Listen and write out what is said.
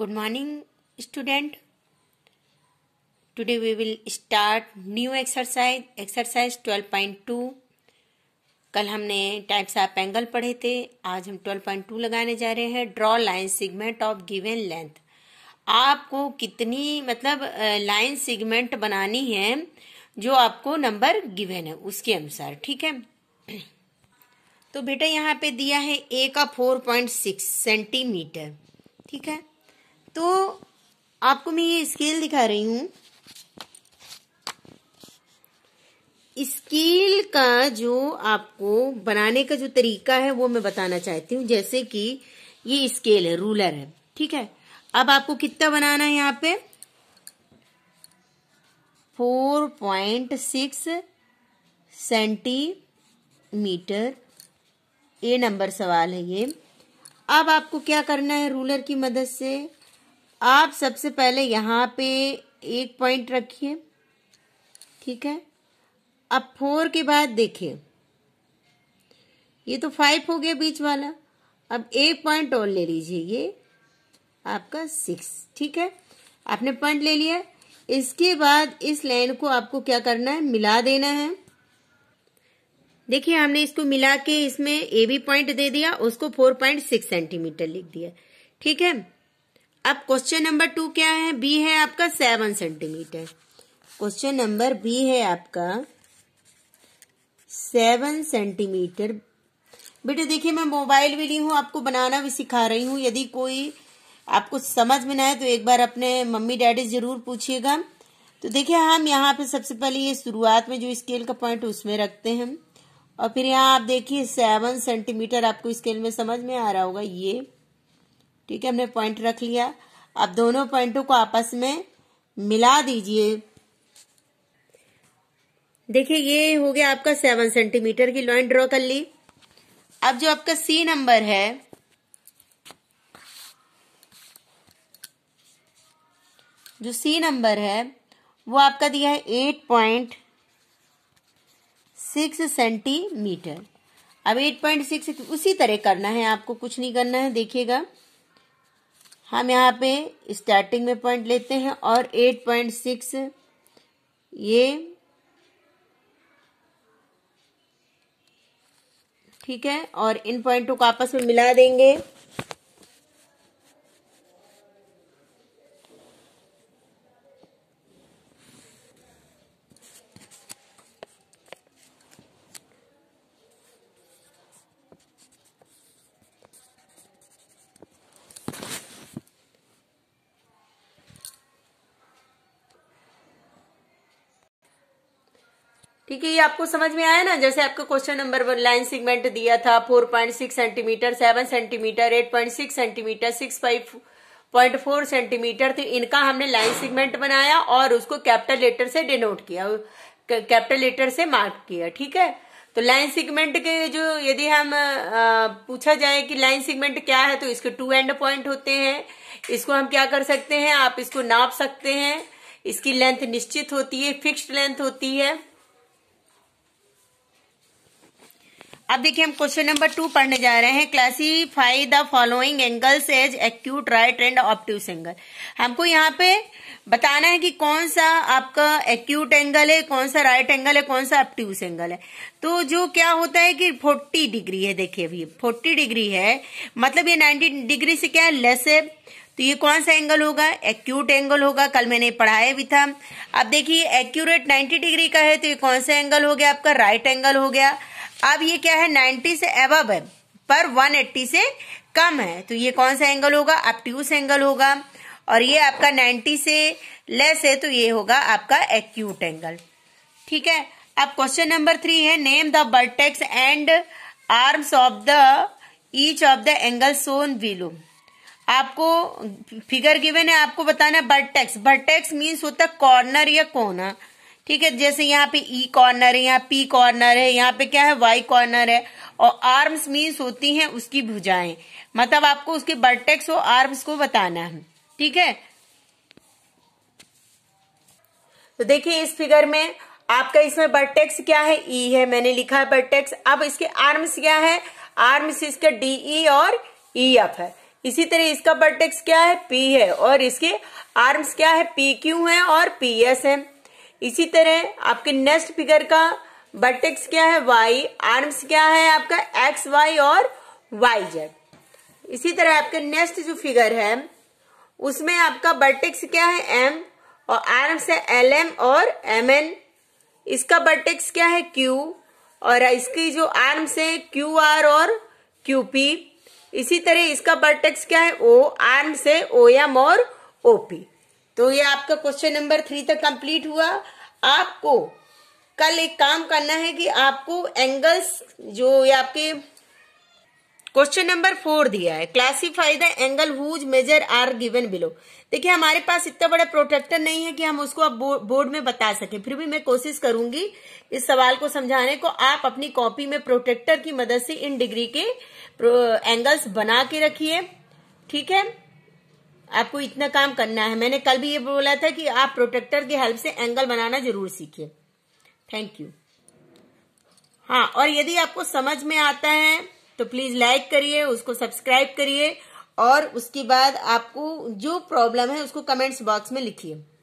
good morning student today we will start new exercise exercise 12.2 कल हमने types of angle पढ़े थे आज हम 12.2 लगाने जा रहे हैं draw line segment of given length आपको कितनी मतलब लाइन सिगमेंट बनानी है जो आपको नंबर गिवन है उसके अनुसार ठीक है तो बेटा यहाँ पे दिया है ए का सिक्स सेंटीमीटर ठीक है तो आपको मैं ये स्केल दिखा रही हूं स्केल का जो आपको बनाने का जो तरीका है वो मैं बताना चाहती हूँ जैसे कि ये स्केल है रूलर है ठीक है अब आपको कितना बनाना है यहाँ पे four point six centimetre A number सवाल है ये अब आपको क्या करना है रूलर की मदद से आप सबसे पहले यहाँ पे एक पॉइंट रखिए ठीक है अब फोर के बाद देखिए ये तो फाइव हो गया बीच वाला अब एक पॉइंट और ले लीजिए ये आपका सिक्स ठीक है आपने पॉइंट ले लिया इसके बाद इस लाइन को आपको क्या करना है मिला देना है देखिए हमने इसको मिला के इसमें ए बी पॉइंट दे दिया उसको फोर पॉइंट सिक्स सेंटीमीटर लिख दिया ठीक है अब क्वेश्चन नंबर टू क्या है बी है आपका seven centimetre question number B है आपका सेवन सेंटीमीटर बेटे देखिए मैं मोबाइल भी ली हूँ आपको बनाना भी सिखा रही हूँ यदि कोई आपको समझ में ना आए तो एक बार अपने मम्मी डैडी ज़रूर पूछिएगा तो देखिए हम यहाँ पे सबसे पहले ये शुरुआत में जो स्केल का पॉइंट उसमें रखते हैं और फिर यहाँ आप देखिए सेवन सेंटीमीटर आपको स्केल में समझ में आ रहा होगा ये ठीक है हमने पॉइंट रख लिया अब दोनों पॉइंटों को आपस में मिला दीजिए देखिए ये हो गया आपका सेवन सेंटीमीटर की लॉइन ड्रॉ कर ली अब जो आपका सी नंबर है जो सी नंबर है वो आपका दिया है एट पॉइंट सिक्स सेंटीमीटर अब एट पॉइंट सिक्स उसी तरह करना है आपको कुछ नहीं करना है देखिएगा हम यहाँ पे स्टार्टिंग में पॉइंट लेते हैं और एट पॉइंट सिक्स ये ठीक है और इन पॉइंटों को आपस में मिला देंगे ठीक है ये आपको समझ में आया ना जैसे आपको question number one line segment दिया था four point six centimetre seven centimetre eight point six centimetre six five point four centimetre तो इनका हमने लाइन सेगमेंट बनाया और उसको कैपिटल लेटर से डिनोट किया कैपिटल लेटर से मार्क किया ठीक है तो लाइन सिगमेंट के जो यदि हम आ, पूछा जाए कि लाइन सिगमेंट क्या है तो इसके टू एंड पॉइंट होते हैं इसको हम क्या कर सकते हैं आप इसको नाप सकते हैं इसकी लेंथ निश्चित होती है फिक्स्ड लेंथ होती है अब देखिए हम क्वेश्चन नंबर टू पढ़ने जा रहे हैं classify the following angles as acute right and obtuse angle हमको यहाँ पे बताना है कि कौन सा आपका एक्यूट एंगल है कौन सा राइट एंगल है कौन सा ऑप्टिव एंगल है तो जो क्या होता है कि फोर्टी डिग्री है देखिए अभी फोर्टी डिग्री है मतलब ये नाइन्टी डिग्री से क्या है लेस है तो ये कौन सा एंगल होगा एक्यूट एंगल होगा कल मैंने पढ़ाया भी था अब देखिए एक्यूरेट नाइन्टी डिग्री का है तो ये कौन सा एंगल हो गया आपका राइट right एंगल हो गया अब ये क्या है 90 से एबब है पर 180 से कम है तो ये कौन सा एंगल होगा अपट्यूस एंगल होगा और ये आपका 90 से लेस है तो ये होगा आपका एक्यूट एंगल ठीक है अब क्वेश्चन नंबर थ्री है name the vertex and arms of the each of the angle shown below आपको फिगर गिवन है आपको बताना बर्टेक्स बर्टेक्स मीन्स होता कॉर्नर या कोना ठीक है जैसे यहाँ पे ई e कॉर्नर है यहाँ पी कॉर्नर है यहाँ पे क्या है वाई कॉर्नर है और आर्म्स मीन्स होती हैं उसकी भुजाएं मतलब आपको उसके बर्टेक्स और आर्म्स को बताना है ठीक है तो देखिए इस फिगर में आपका इसमें बर्टेक्स क्या है ई e है मैंने लिखा है बर्टेक्स अब इसके आर्म्स क्या है आर्म्स इसका डी ई e और ई e एफ है इसी तरह इसका बर्टेक्स क्या है पी है और इसके आर्म्स क्या है पी क्यू है और पी एस है इसी तरह आपके नेक्स्ट फिगर का बर्टेक्स क्या है वाई आर्म्स क्या है आपका एक्स वाई और वाई जेड इसी तरह आपके नेक्स्ट जो फिगर है उसमें आपका बर्टेक्स क्या है एम और आर्म्स है एल एम और एम एन इसका बर्टेक्स क्या है क्यू और इसकी जो आर्म्स है क्यू आर और क्यू पी इसी तरह इसका बर्टेक्स क्या है ओ आर्म्स है ओ एम और ओपी तो ये आपका क्वेश्चन नंबर थ्री तक कंप्लीट हुआ आपको कल एक काम करना है कि आपको एंगल्स जो ये आपके क्वेश्चन नंबर फोर दिया है classify the angle whose measure are given below देखिए हमारे पास इतना बड़ा प्रोटेक्टर नहीं है कि हम उसको अब बो, बोर्ड में बता सके फिर भी मैं कोशिश करूंगी इस सवाल को समझाने को आप अपनी कॉपी में प्रोटेक्टर की मदद से इन डिग्री के एंगल्स बना के रखिए ठीक है आपको इतना काम करना है मैंने कल भी ये बोला था कि आप प्रोटेक्टर की हेल्प से एंगल बनाना जरूर सीखिए थैंक यू हाँ और यदि आपको समझ में आता है तो प्लीज लाइक करिए उसको सब्सक्राइब करिए और उसके बाद आपको जो प्रॉब्लम है उसको कमेंट्स बॉक्स में लिखिए